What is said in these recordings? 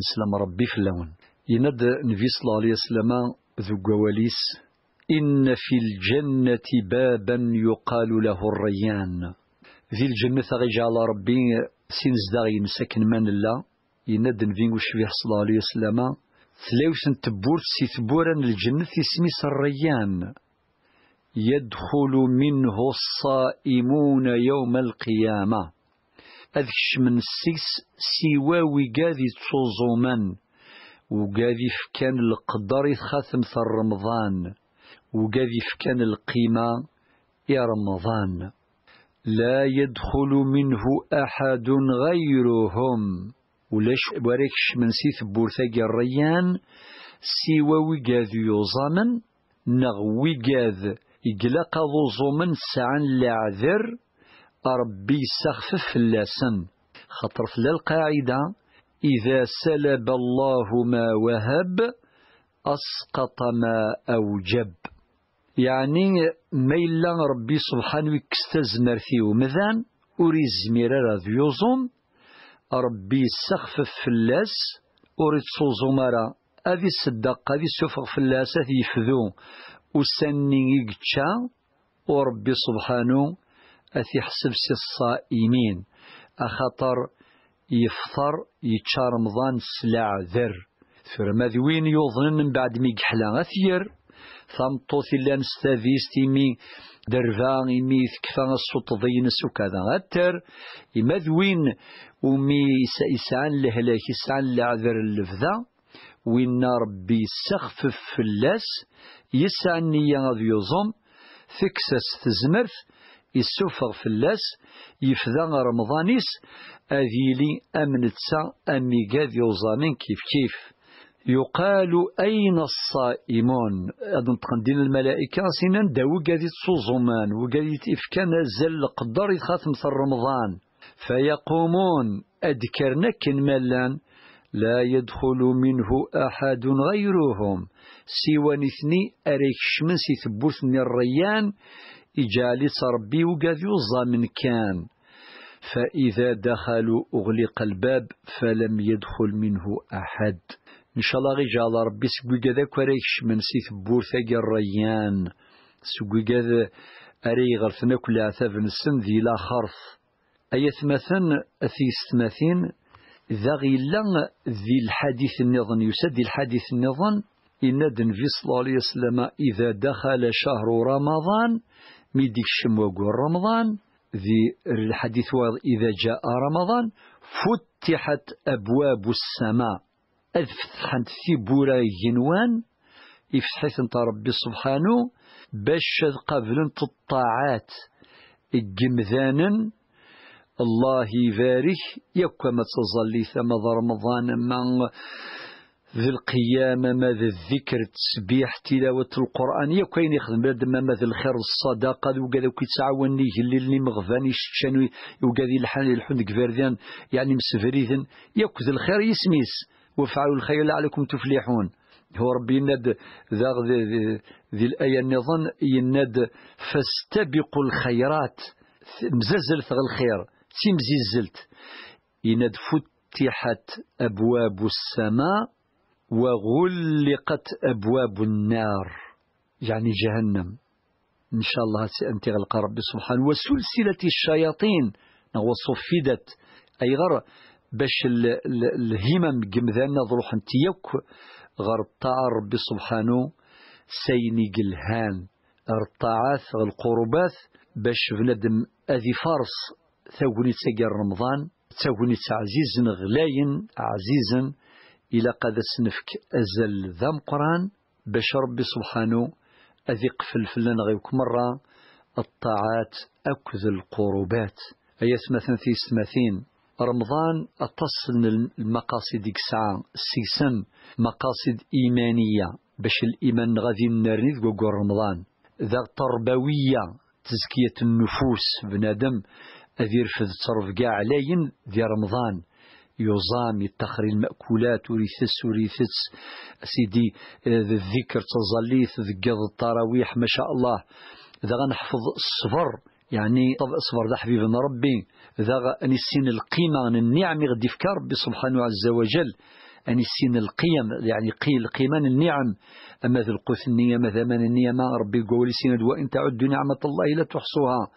نسلم ربي في اللون يند نبي صلى الله عليه وسلم ذو قواليس إن في الجنة بابا يقال له الريان ذي الجنة غيجا على ربي سينز داغي مساكن من الله يند نبي وشبيه صلى الله عليه وسلم ثلاوث تبور سي ثبورا الجنة سميس الريان يدخل منه الصائمون يوم القيامه أذ من السيس سواوي قاذي تشوزومان وقاذي فكان القدر خاتم رمضان وقاذي فكان القيمة يا رمضان لا يدخل منه أحد غيرهم ولاش وريكش من سيث بورثاق الريان سوى وقاذ يوزامن نغ وقاذ إقلاق ظوزومن سعن لعذر ربي يسخفف اللسن خطر في القاعدة إذا سلب الله ما وهب أسقط ما أوجب يعني ما إلا ربي سبحانه يكستزمر فيه ومذان أريد زميرة ذي ربي يسخفف فلاس أريد سوزمرة أذي الصدق أذي سفق فلاس أذي يفذو وسنين يقتشا وربي سبحانه أثي حسب سي الصائمين أخطر يفطر يتشار رمضان سلع ذر ثم ذوين يظن من بعد مي غثير أثير ثمطوث إلا نستاذيس تيمي درفان إمي ثكفا الصوت ضينس وكذا غتر إما ذوين ومي يسعان لهلاك يسان لعذر اللفذة وين ربي سخفف اللاس يسعى النية غاد يظن تكسس تزمرث يسفر فلاس يفدا رمضانيس أذيلي أمنتسا امي أم يوزانين كيف كيف يقال أين الصائمون أدن تقندين الملائكة سنان داو وقادي تصوزمان وقادي تفكان زل قدر في رمضان فيقومون أذكرنا كن ملان لا يدخل منه أحد غيرهم سوى نثني أريك شمس ثبوثني الريان إجالي ربي وقد يوزا من كان فإذا دخلوا أغلق الباب فلم يدخل منه أحد إن شاء الله غيجال ربي سقوي قذا كوريش من سيث بورثا الريان سقوي قذا أري غرثنا كل عثاب نسن ذي لا خرف أي ثمثن أثي ثمثين ذا غيلا ذي الحديث النظن يسد الحديث النظن إن النبي صلى الله عليه وسلم إذا دخل شهر رمضان ميديك الشم رمضان ذي الحديث إذا جاء رمضان فتحت أبواب السماء أذ فتحت في بورا ينوان يفتحيث انت ربي سبحانه باش قبل الطاعات الجمذان الله يبارك يا ما تظلي ثم رمضان من ذي القيامة ماذا الذكر التسبيح تلاوة القرآن يا كاين يخدم بلاد ما ماذا الخير الصدقة وكذا كيتعاون ليه اللي اللي مغفاني يشتشان وكذا الحال الحن كفارديان يعني مسفريذن يا ذي الخير يسميس وافعلوا الخير لعلكم تفلحون هو ربي يناد ذا ذي الآية النظام يناد فاستبقوا الخيرات مززلت الخير تيمزيزلت يناد فتحت أبواب السماء وغلقت أبواب النار يعني جهنم إن شاء الله سأنتغلق ربي سبحانه وسلسلة الشياطين وصفدت أي غر باش الهمم قمذانا ضروح نتيك غر الطاعة ربي سبحانه سيني قلهان الطاعات القربات باش بنادم أذي فارس ثوني تسجر رمضان ثوني عزيزا غلاين عزيزا إلا قد سنفك أزل ذا مقران باش ربي سبحانه أذي قفل فلان غيوك مرة الطاعات أكذ القربات أي سمثن في سمثين رمضان أتصل المقاصد ساعة السيسم مقاصد إيمانية باش الإيمان غادي نرنيد ذو رمضان ذا تربوية تزكية النفوس بنادم أذير فذ كاع لاين ذي رمضان يوزامي يتخري المأكولات وريثس وريثس سيدي آه، الذكر تظليث ذكر التراويح ما شاء الله ذا غنحفظ الصبر يعني طب اصبر ذا حبيبنا ربي ذا انسين القيمة النعم غدي في ربي سبحانه عز وجل انسين السين القيم يعني قيل قيمان النعم أما ذي القوث النيامة النيه ما ربي قول سين دواء إن تعدوا نعمة الله لا تحصوها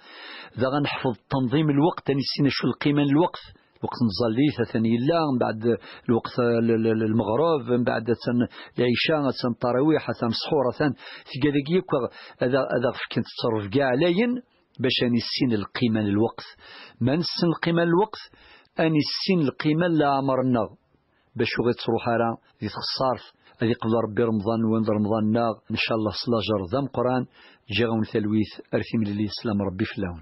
ذا غنحفظ تنظيم الوقت انسين السين شو القيمه الوقت وقت نصلي ثاني لا من بعد الوقت المغرب من بعد تن العشاء تن التراويح تن السحور تن ثقاذيك هذا هذا كنت تصرف كاع لاين باش اني السين القيمه للوقت ما نسن القيمه للوقت اني السين القيمه لامرنا باش غير تروح راه الصرف هذه قبل ربي رمضان وين رمضان ناغ ان شاء الله صلاة جر ذا قران جي غون ثلويث ارثي من اللي سلام ربي فلاون